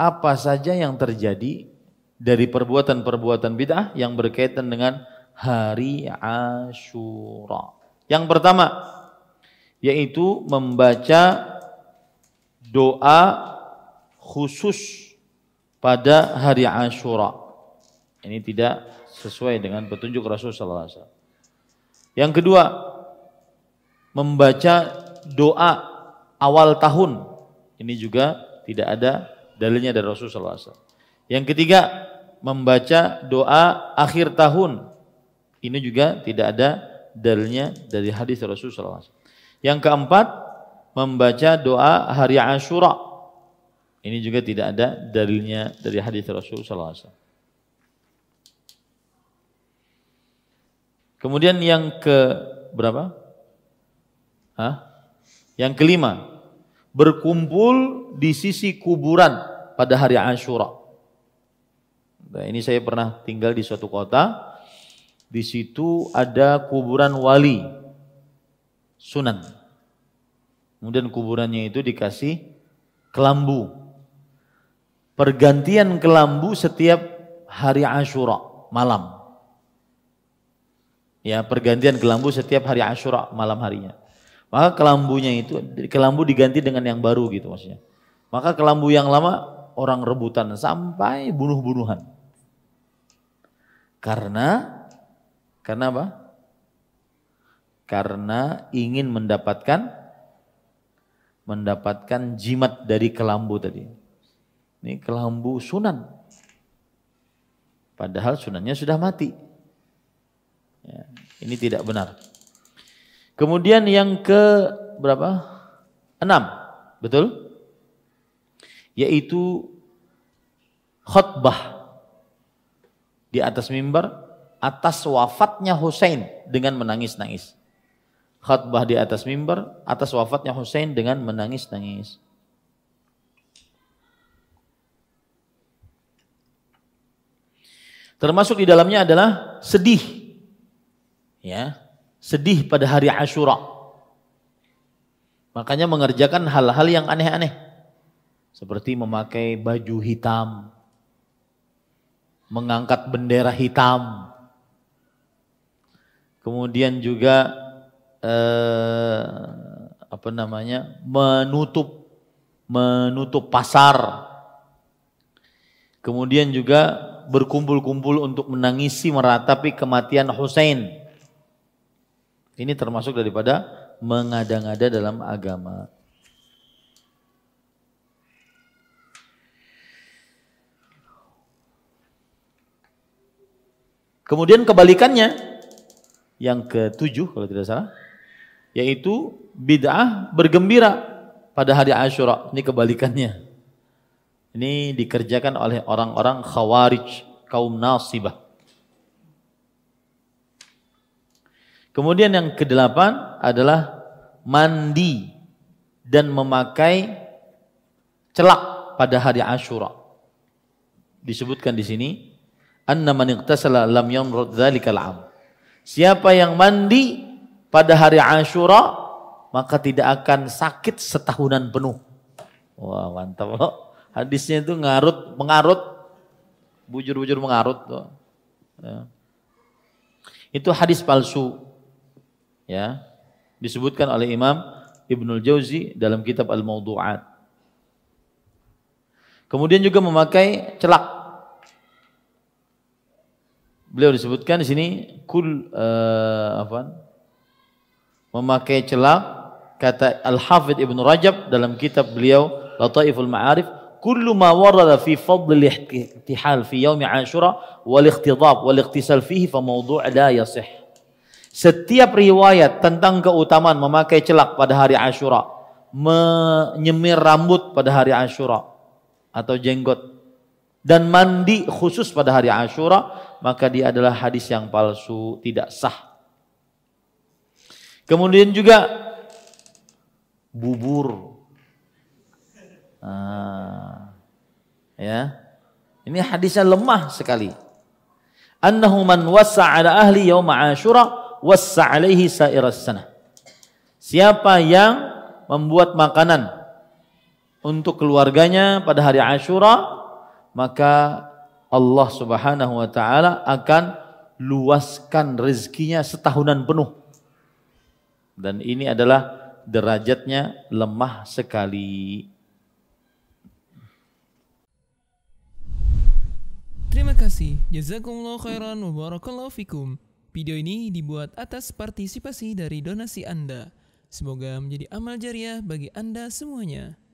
apa saja yang terjadi dari perbuatan-perbuatan bid'ah yang berkaitan dengan hari Ashura. Yang pertama yaitu membaca doa khusus pada hari Ashura. Ini tidak sesuai dengan petunjuk Rasul sallallahu alaihi wasallam. Yang kedua, membaca doa awal tahun. Ini juga tidak ada Dalilnya dari Rasulullah SAW. Yang ketiga, membaca doa akhir tahun. Ini juga tidak ada dalilnya dari hadis Rasulullah SAW. Yang keempat, membaca doa hari Ashura. Ini juga tidak ada dalilnya dari hadis Rasulullah SAW. Kemudian yang ke berapa? Hah? Yang kelima, berkumpul di sisi kuburan pada hari Ashura. Nah, ini saya pernah tinggal di suatu kota, di situ ada kuburan wali sunan. Kemudian kuburannya itu dikasih kelambu. Pergantian kelambu setiap hari Ashura malam. Ya, pergantian kelambu setiap hari Ashura malam harinya. Maka kelambunya itu kelambu diganti dengan yang baru gitu maksudnya. Maka kelambu yang lama orang rebutan sampai bunuh-bunuhan. Karena karena apa? Karena ingin mendapatkan mendapatkan jimat dari kelambu tadi. Ini kelambu sunan. Padahal sunannya sudah mati. Ya, ini tidak benar. Kemudian yang ke berapa? Enam, betul? yaitu khutbah di atas mimbar atas wafatnya Husain dengan menangis-nangis. Khutbah di atas mimbar atas wafatnya Husain dengan menangis-nangis. Termasuk di dalamnya adalah sedih. Ya, sedih pada hari Ashura. Makanya mengerjakan hal-hal yang aneh-aneh. Seperti memakai baju hitam, mengangkat bendera hitam. Kemudian juga eh, apa namanya? menutup menutup pasar. Kemudian juga berkumpul-kumpul untuk menangisi meratapi kematian Hussein. Ini termasuk daripada mengada-ngada dalam agama. Kemudian kebalikannya yang ketujuh kalau tidak salah yaitu bid'ah bergembira pada hari Ashura. Ini kebalikannya. Ini dikerjakan oleh orang-orang khawarij, kaum nasibah. Kemudian yang kedelapan adalah mandi dan memakai celak pada hari Ashura. Disebutkan di sini anna man ightasala lam yamrud dzalikal am. Siapa yang mandi pada hari Ashura maka tidak akan sakit setahunan penuh. Wah, mantap loh. Hadisnya itu ngarut, mengarut, bujur-bujur mengarut tuh. Ya. Itu hadis palsu. Ya. Disebutkan oleh Imam Ibnul Jauzi dalam kitab Al-Mawdu'at. Kemudian juga memakai celak Beliau disebutkan di sini kul uh, eh, apa? Memakai celak kata Al Hafidh Ibnu Rajab dalam kitab beliau Lataiful Ma'arif kullu ma warada fi fadl al-ihtihal fi yaumi Ashura wal ikhtidab wal iktisal fihi fa mawdu' la yasih. Setiap riwayat tentang keutamaan memakai celak pada hari Ashura, menyemir rambut pada hari Ashura atau jenggot dan mandi khusus pada hari Ashura maka dia adalah hadis yang palsu tidak sah. Kemudian juga bubur. Ah, ya. Ini hadisnya lemah sekali. Annahu man wasa ala ahli yauma Ashura wasa alaihi sairas sana. Siapa yang membuat makanan untuk keluarganya pada hari Ashura maka Allah Subhanahu wa taala akan luaskan rezekinya setahunan penuh. Dan ini adalah derajatnya lemah sekali. Terima kasih. Jazakumullah khairan wa barakallahu fikum. Video ini dibuat atas partisipasi dari donasi Anda. Semoga menjadi amal jariah bagi Anda semuanya.